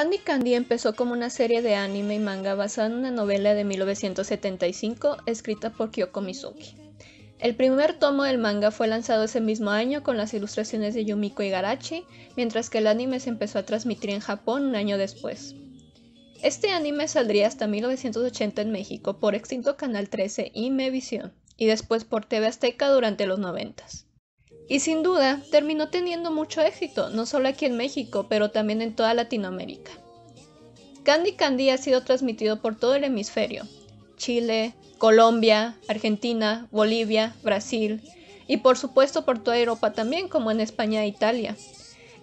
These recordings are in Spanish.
Candy Candy empezó como una serie de anime y manga basada en una novela de 1975 escrita por Kyoko Mizuki. El primer tomo del manga fue lanzado ese mismo año con las ilustraciones de Yumiko Igarashi, mientras que el anime se empezó a transmitir en Japón un año después. Este anime saldría hasta 1980 en México por extinto Canal 13 y Mevisión, y después por TV Azteca durante los 90 y sin duda terminó teniendo mucho éxito, no solo aquí en México, pero también en toda Latinoamérica. Candy Candy ha sido transmitido por todo el hemisferio, Chile, Colombia, Argentina, Bolivia, Brasil y por supuesto por toda Europa también, como en España e Italia.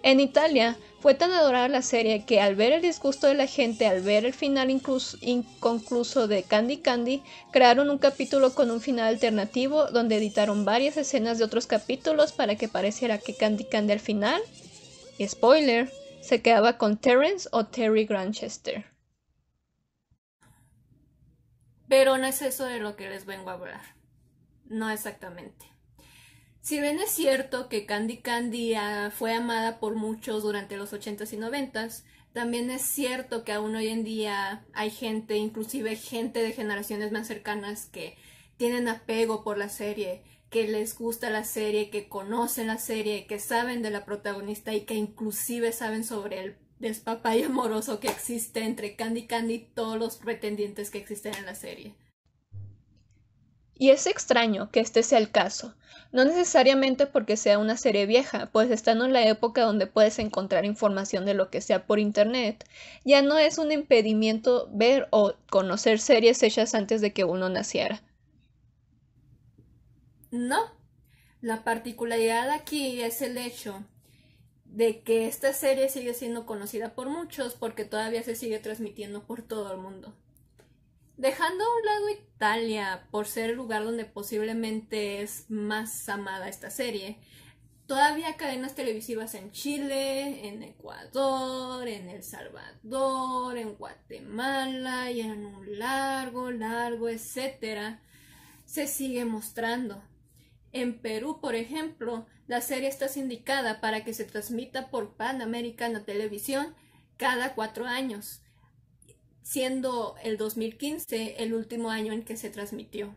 En Italia fue tan adorada la serie que al ver el disgusto de la gente, al ver el final inconcluso de Candy Candy, crearon un capítulo con un final alternativo donde editaron varias escenas de otros capítulos para que pareciera que Candy Candy al final, y spoiler, se quedaba con Terrence o Terry Granchester. Pero no es eso de lo que les vengo a hablar. No exactamente. Si bien es cierto que Candy Candy fue amada por muchos durante los 80s y 90s, también es cierto que aún hoy en día hay gente, inclusive gente de generaciones más cercanas que tienen apego por la serie, que les gusta la serie, que conocen la serie, que saben de la protagonista y que inclusive saben sobre el despapay amoroso que existe entre Candy Candy y todos los pretendientes que existen en la serie. Y es extraño que este sea el caso, no necesariamente porque sea una serie vieja, pues estando en la época donde puedes encontrar información de lo que sea por internet, ya no es un impedimento ver o conocer series hechas antes de que uno naciera. No, la particularidad aquí es el hecho de que esta serie sigue siendo conocida por muchos porque todavía se sigue transmitiendo por todo el mundo. Dejando a un lado Italia por ser el lugar donde posiblemente es más amada esta serie, todavía cadenas televisivas en Chile, en Ecuador, en El Salvador, en Guatemala y en un largo, largo, etcétera, se sigue mostrando. En Perú, por ejemplo, la serie está sindicada para que se transmita por Panamericana Televisión cada cuatro años siendo el 2015 el último año en que se transmitió.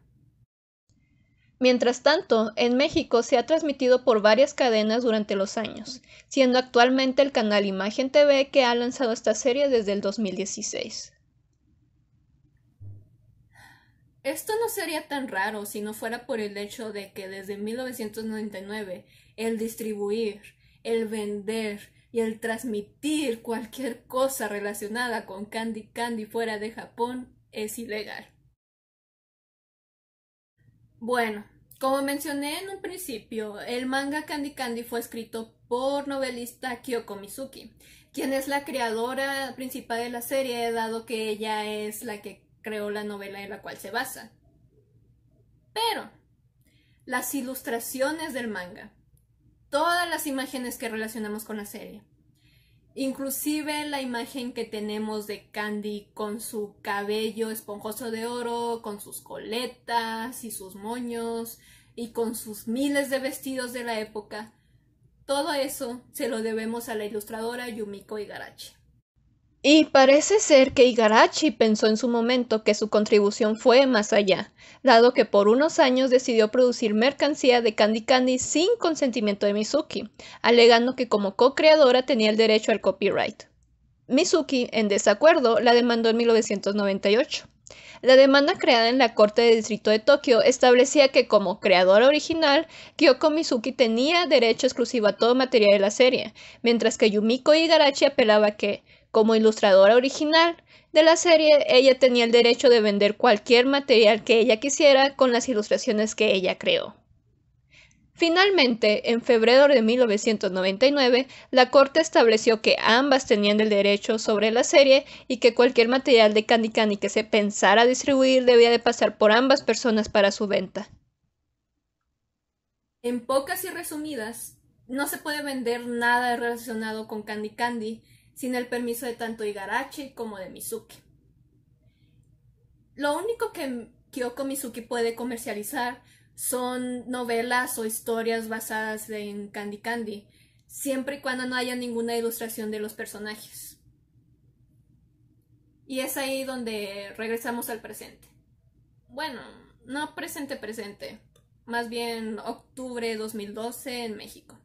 Mientras tanto, en México se ha transmitido por varias cadenas durante los años, siendo actualmente el canal Imagen TV que ha lanzado esta serie desde el 2016. Esto no sería tan raro si no fuera por el hecho de que desde 1999 el distribuir, el vender, y el transmitir cualquier cosa relacionada con Candy Candy fuera de Japón es ilegal. Bueno, como mencioné en un principio, el manga Candy Candy fue escrito por novelista Kyoko Mizuki, quien es la creadora principal de la serie, dado que ella es la que creó la novela en la cual se basa. Pero, las ilustraciones del manga todas las imágenes que relacionamos con la serie. Inclusive la imagen que tenemos de Candy con su cabello esponjoso de oro, con sus coletas y sus moños y con sus miles de vestidos de la época. Todo eso se lo debemos a la ilustradora Yumiko Igarache. Y parece ser que Igarachi pensó en su momento que su contribución fue más allá, dado que por unos años decidió producir mercancía de Candy Candy sin consentimiento de Mizuki, alegando que como co-creadora tenía el derecho al copyright. Mizuki, en desacuerdo, la demandó en 1998. La demanda creada en la Corte de Distrito de Tokio establecía que como creadora original, Kyoko Mizuki tenía derecho exclusivo a todo material de la serie, mientras que Yumiko Igarashi apelaba que como ilustradora original de la serie, ella tenía el derecho de vender cualquier material que ella quisiera con las ilustraciones que ella creó. Finalmente, en febrero de 1999, la Corte estableció que ambas tenían el derecho sobre la serie y que cualquier material de Candy Candy que se pensara distribuir debía de pasar por ambas personas para su venta. En pocas y resumidas, no se puede vender nada relacionado con Candy Candy sin el permiso de tanto Igarachi como de Mizuki. Lo único que Kyoko Mizuki puede comercializar son novelas o historias basadas en Candy Candy, siempre y cuando no haya ninguna ilustración de los personajes. Y es ahí donde regresamos al presente. Bueno, no presente presente, más bien octubre 2012 en México.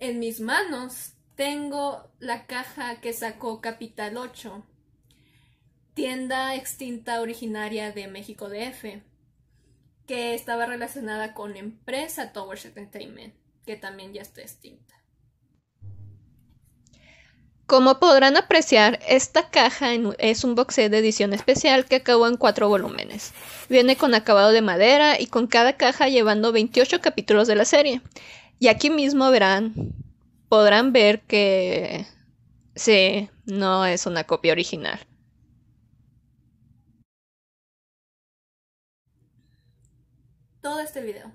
En mis manos tengo la caja que sacó Capital 8, tienda extinta originaria de México DF, que estaba relacionada con empresa Towers Entertainment, que también ya está extinta. Como podrán apreciar, esta caja es un boxeo de edición especial que acabó en cuatro volúmenes. Viene con acabado de madera y con cada caja llevando 28 capítulos de la serie. Y aquí mismo verán, podrán ver que sí, no es una copia original. Todo este video,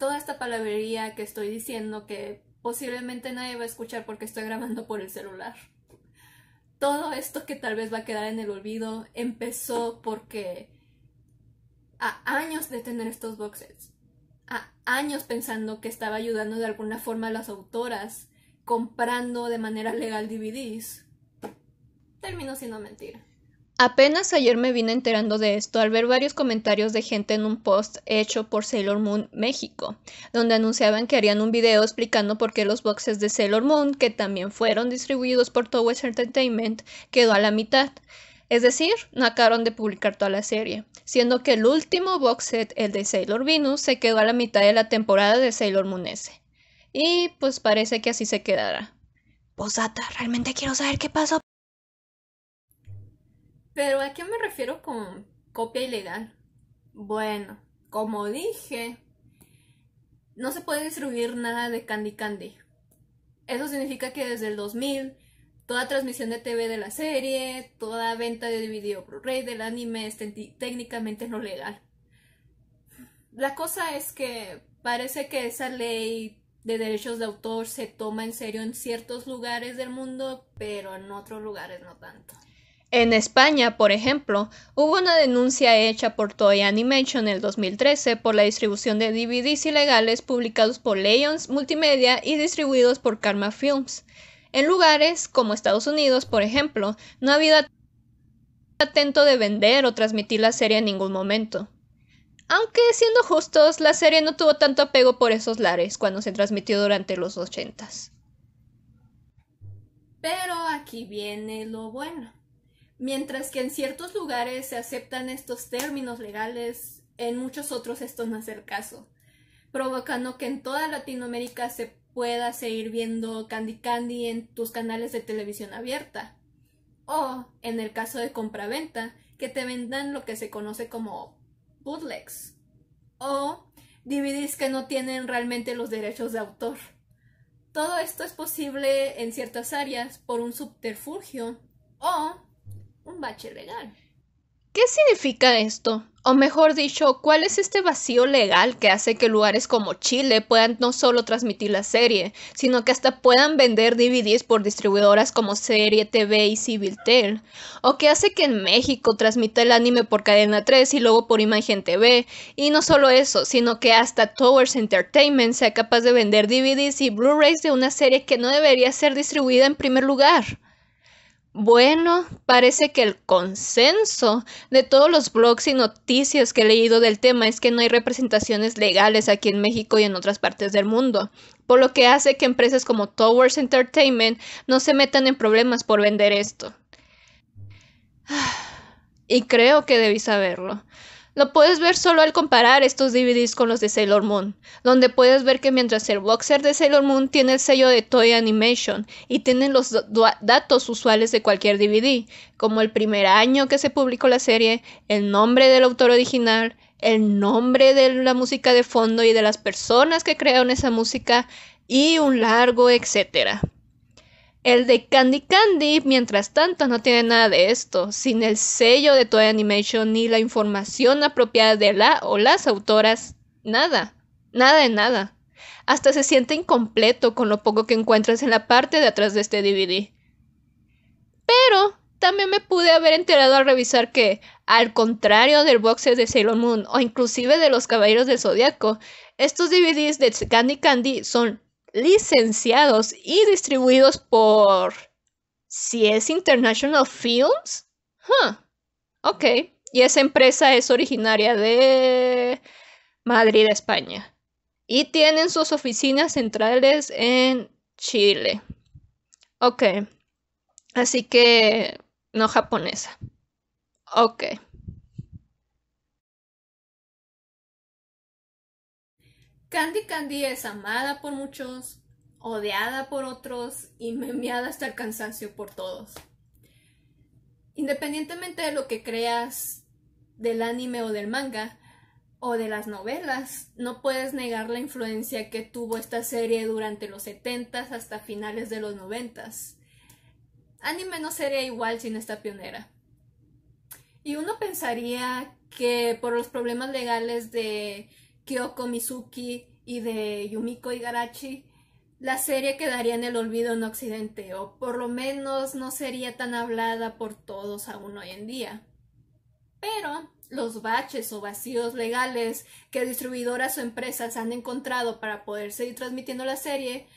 toda esta palabrería que estoy diciendo que posiblemente nadie va a escuchar porque estoy grabando por el celular. Todo esto que tal vez va a quedar en el olvido empezó porque a años de tener estos boxes años pensando que estaba ayudando de alguna forma a las autoras, comprando de manera legal DVDs. Termino siendo mentira. Apenas ayer me vine enterando de esto al ver varios comentarios de gente en un post hecho por Sailor Moon México, donde anunciaban que harían un video explicando por qué los boxes de Sailor Moon, que también fueron distribuidos por Towers Entertainment, quedó a la mitad. Es decir, no acabaron de publicar toda la serie, siendo que el último box set, el de Sailor Venus, se quedó a la mitad de la temporada de Sailor Moon Y pues parece que así se quedará. Posata, pues, realmente quiero saber qué pasó. Pero ¿a qué me refiero con copia ilegal? Bueno, como dije, no se puede distribuir nada de Candy Candy. Eso significa que desde el 2000 toda transmisión de TV de la serie, toda venta de video blu rey del anime es técnicamente no legal. La cosa es que parece que esa ley de derechos de autor se toma en serio en ciertos lugares del mundo, pero en otros lugares no tanto. En España, por ejemplo, hubo una denuncia hecha por Toy Animation en el 2013 por la distribución de DVDs ilegales publicados por Lions Multimedia y distribuidos por Karma Films. En lugares como Estados Unidos, por ejemplo, no ha habido atento de vender o transmitir la serie en ningún momento. Aunque siendo justos, la serie no tuvo tanto apego por esos lares cuando se transmitió durante los ochentas. Pero aquí viene lo bueno. Mientras que en ciertos lugares se aceptan estos términos legales, en muchos otros esto no es el caso, provocando que en toda Latinoamérica se puedas seguir viendo Candy Candy en tus canales de televisión abierta. O, en el caso de compraventa, que te vendan lo que se conoce como bootlegs. O DVDs que no tienen realmente los derechos de autor. Todo esto es posible en ciertas áreas por un subterfugio o un bache legal. ¿Qué significa esto? O mejor dicho, ¿cuál es este vacío legal que hace que lugares como Chile puedan no solo transmitir la serie, sino que hasta puedan vender DVDs por distribuidoras como Serie TV y Civiltel? ¿O que hace que en México transmita el anime por Cadena 3 y luego por Imagen TV? Y no solo eso, sino que hasta Towers Entertainment sea capaz de vender DVDs y Blu-rays de una serie que no debería ser distribuida en primer lugar. Bueno, parece que el consenso de todos los blogs y noticias que he leído del tema es que no hay representaciones legales aquí en México y en otras partes del mundo, por lo que hace que empresas como Towers Entertainment no se metan en problemas por vender esto. Y creo que debí saberlo. Lo puedes ver solo al comparar estos DVDs con los de Sailor Moon, donde puedes ver que mientras el boxer de Sailor Moon tiene el sello de Toy Animation y tiene los datos usuales de cualquier DVD, como el primer año que se publicó la serie, el nombre del autor original, el nombre de la música de fondo y de las personas que crearon esa música, y un largo etcétera. El de Candy Candy, mientras tanto, no tiene nada de esto, sin el sello de Toy Animation ni la información apropiada de la o las autoras, nada, nada de nada. Hasta se siente incompleto con lo poco que encuentras en la parte de atrás de este DVD. Pero también me pude haber enterado al revisar que, al contrario del boxer de Sailor Moon o inclusive de los Caballeros del Zodiaco, estos DVDs de Candy Candy son licenciados y distribuidos por... Si es International Films? Huh. Ok. Y esa empresa es originaria de Madrid, España. Y tienen sus oficinas centrales en Chile. Ok. Así que no japonesa. Ok. Candy Candy es amada por muchos, odiada por otros y memeada hasta el cansancio por todos. Independientemente de lo que creas del anime o del manga o de las novelas, no puedes negar la influencia que tuvo esta serie durante los 70s hasta finales de los 90s. Anime no sería igual sin esta pionera. Y uno pensaría que por los problemas legales de Kyoko Mizuki y de Yumiko Igarachi, la serie quedaría en el olvido en Occidente, o por lo menos no sería tan hablada por todos aún hoy en día. Pero los baches o vacíos legales que distribuidoras o empresas han encontrado para poder seguir transmitiendo la serie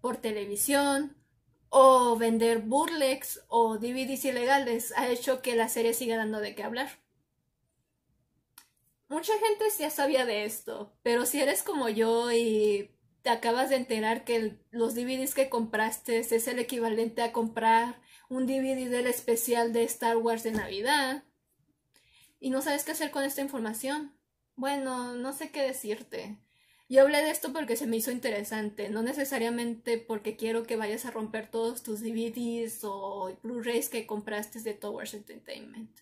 por televisión o vender burlex o DVDs ilegales ha hecho que la serie siga dando de qué hablar mucha gente ya sabía de esto, pero si eres como yo y te acabas de enterar que los DVDs que compraste es el equivalente a comprar un DVD del especial de Star Wars de Navidad y no sabes qué hacer con esta información. Bueno, no sé qué decirte. Yo hablé de esto porque se me hizo interesante, no necesariamente porque quiero que vayas a romper todos tus DVDs o Blu-rays que compraste de Towers Entertainment.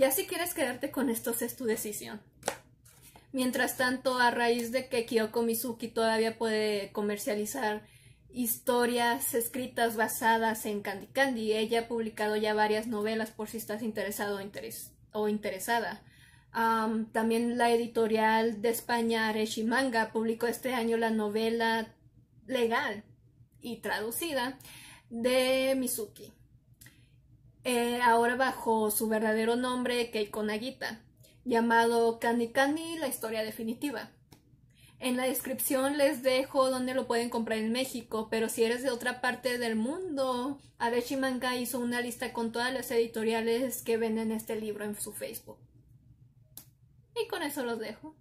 Ya si quieres quedarte con estos es tu decisión. Mientras tanto, a raíz de que Kyoko Mizuki todavía puede comercializar historias escritas basadas en Candy Candy, ella ha publicado ya varias novelas por si estás interesado o, interesada. también la editorial de España, Areshi Manga, publicó este año la novela legal y traducida de Mizuki. Eh, ahora bajo su verdadero nombre Keiko Nagita, llamado Candy Candy, la historia definitiva. En la descripción les dejo dónde lo pueden comprar en México, pero si eres de otra parte del mundo, Abe Manga hizo una lista con todas las editoriales que venden este libro en su Facebook. Y con eso los dejo.